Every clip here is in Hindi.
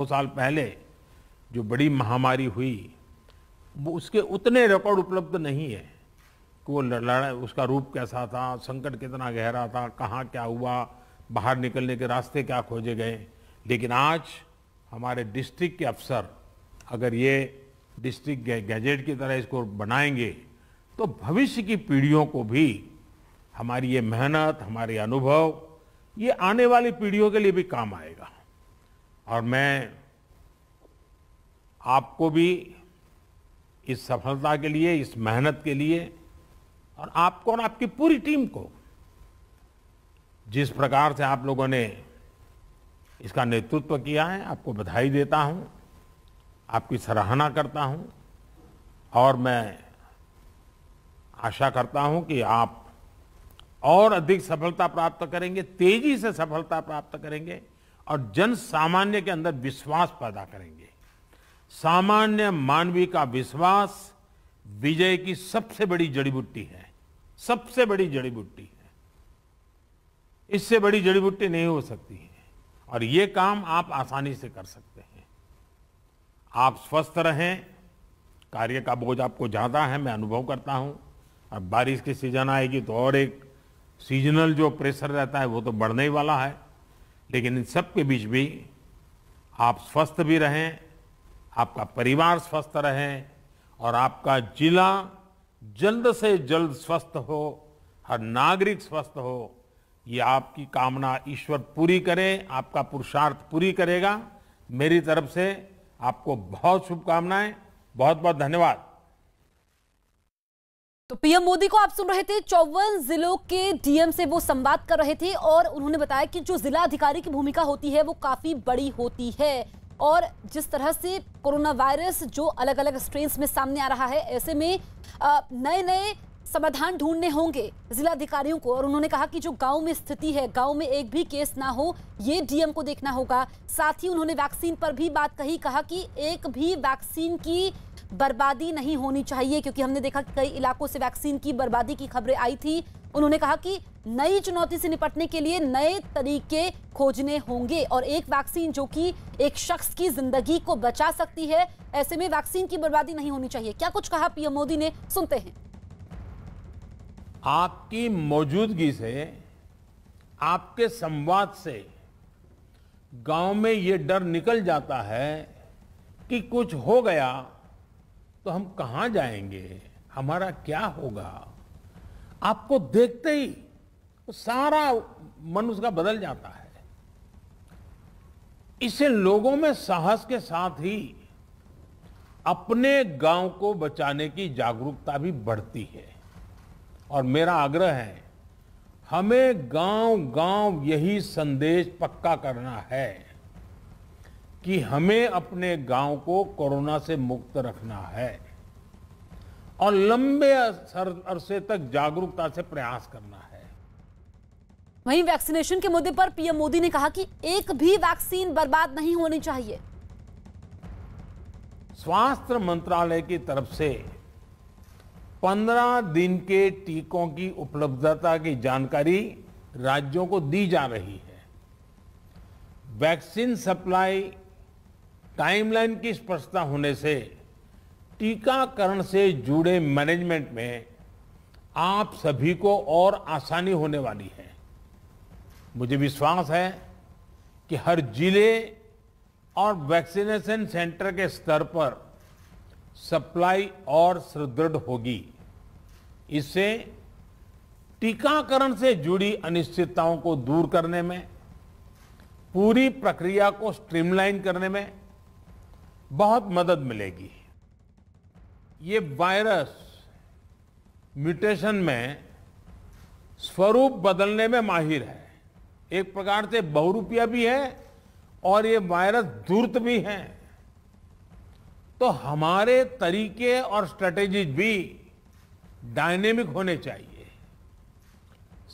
दो साल पहले जो बड़ी महामारी हुई वो उसके उतने रिकॉर्ड उपलब्ध नहीं है कि वो लड़ाई उसका रूप कैसा था संकट कितना गहरा था कहाँ क्या हुआ बाहर निकलने के रास्ते क्या खोजे गए लेकिन आज हमारे डिस्ट्रिक्ट के अफसर अगर ये डिस्ट्रिक्ट गैजेट की तरह इसको बनाएंगे तो भविष्य की पीढ़ियों को भी हमारी ये मेहनत हमारे अनुभव ये आने वाली पीढ़ियों के लिए भी काम आएगा और मैं आपको भी इस सफलता के लिए इस मेहनत के लिए और आपको और आपकी पूरी टीम को जिस प्रकार से आप लोगों ने इसका नेतृत्व किया है आपको बधाई देता हूँ आपकी सराहना करता हूँ और मैं आशा करता हूँ कि आप और अधिक सफलता प्राप्त करेंगे तेजी से सफलता प्राप्त करेंगे और जन सामान्य के अंदर विश्वास पैदा करेंगे सामान्य मानवीय का विश्वास विजय की सबसे बड़ी जड़ी बूटी है सबसे बड़ी जड़ी बूटी है इससे बड़ी जड़ी बूटी नहीं हो सकती है और ये काम आप आसानी से कर सकते हैं आप स्वस्थ रहें कार्य का बोझ आपको ज़्यादा है मैं अनुभव करता हूं अब बारिश की सीजन आएगी तो और एक सीजनल जो प्रेशर रहता है वो तो बढ़ने ही वाला है लेकिन इन सबके बीच भी आप स्वस्थ भी रहें आपका परिवार स्वस्थ रहें और आपका जिला जल्द से जल्द स्वस्थ हो हर नागरिक स्वस्थ हो ये आपकी कामना ईश्वर पूरी करे आपका पुरुषार्थ पूरी करेगा मेरी तरफ से आपको बहुत शुभकामनाएं बहुत बहुत धन्यवाद तो पीएम मोदी को आप सुन रहे थे चौवन जिलों के डीएम से वो संवाद कर रहे थे और उन्होंने बताया कि जो जिला अधिकारी की भूमिका होती है वो काफी बड़ी होती है और जिस तरह से कोरोना वायरस जो अलग अलग स्ट्रेन में सामने आ रहा है ऐसे में नए नए समाधान ढूंढने होंगे जिलाधिकारियों को और उन्होंने कहा कि जो गांव में स्थिति है गांव में एक भी केस ना हो ये डीएम को देखना होगा साथ ही उन्होंने वैक्सीन पर भी बात कही कहा कि एक भी वैक्सीन की बर्बादी नहीं होनी चाहिए क्योंकि हमने देखा कि कई इलाकों से वैक्सीन की बर्बादी की खबरें आई थी उन्होंने कहा कि नई चुनौती से निपटने के लिए नए तरीके खोजने होंगे और एक वैक्सीन जो कि एक शख्स की जिंदगी को बचा सकती है ऐसे में वैक्सीन की बर्बादी नहीं होनी चाहिए क्या कुछ कहा पीएम मोदी ने सुनते हैं आपकी मौजूदगी से आपके संवाद से गांव में ये डर निकल जाता है कि कुछ हो गया तो हम कहाँ जाएंगे हमारा क्या होगा आपको देखते ही सारा मन उसका बदल जाता है इससे लोगों में साहस के साथ ही अपने गांव को बचाने की जागरूकता भी बढ़ती है और मेरा आग्रह है हमें गांव गांव यही संदेश पक्का करना है कि हमें अपने गांव को कोरोना से मुक्त रखना है और लंबे अरसे तक जागरूकता से प्रयास करना है वहीं वैक्सीनेशन के मुद्दे पर पीएम मोदी ने कहा कि एक भी वैक्सीन बर्बाद नहीं होनी चाहिए स्वास्थ्य मंत्रालय की तरफ से पंद्रह दिन के टीकों की उपलब्धता की जानकारी राज्यों को दी जा रही है वैक्सीन सप्लाई टाइमलाइन की स्पष्टता होने से टीकाकरण से जुड़े मैनेजमेंट में आप सभी को और आसानी होने वाली है मुझे विश्वास है कि हर जिले और वैक्सीनेशन सेंटर के स्तर पर सप्लाई और सुदृढ़ होगी इससे टीकाकरण से जुड़ी अनिश्चितताओं को दूर करने में पूरी प्रक्रिया को स्ट्रीमलाइन करने में बहुत मदद मिलेगी ये वायरस म्यूटेशन में स्वरूप बदलने में माहिर है एक प्रकार से बहुरूपिया भी है और ये वायरस धूर्त भी है तो हमारे तरीके और स्ट्रेटेजीज भी डायनेमिक होने चाहिए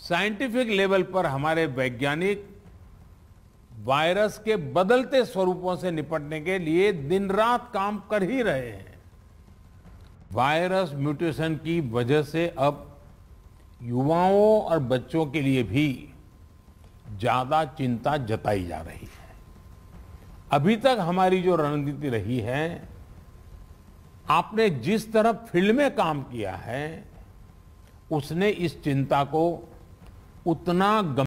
साइंटिफिक लेवल पर हमारे वैज्ञानिक वायरस के बदलते स्वरूपों से निपटने के लिए दिन रात काम कर ही रहे हैं वायरस म्यूटेशन की वजह से अब युवाओं और बच्चों के लिए भी ज़्यादा चिंता जताई जा रही है अभी तक हमारी जो रणनीति रही है आपने जिस तरफ फील्ड में काम किया है उसने इस चिंता को उतना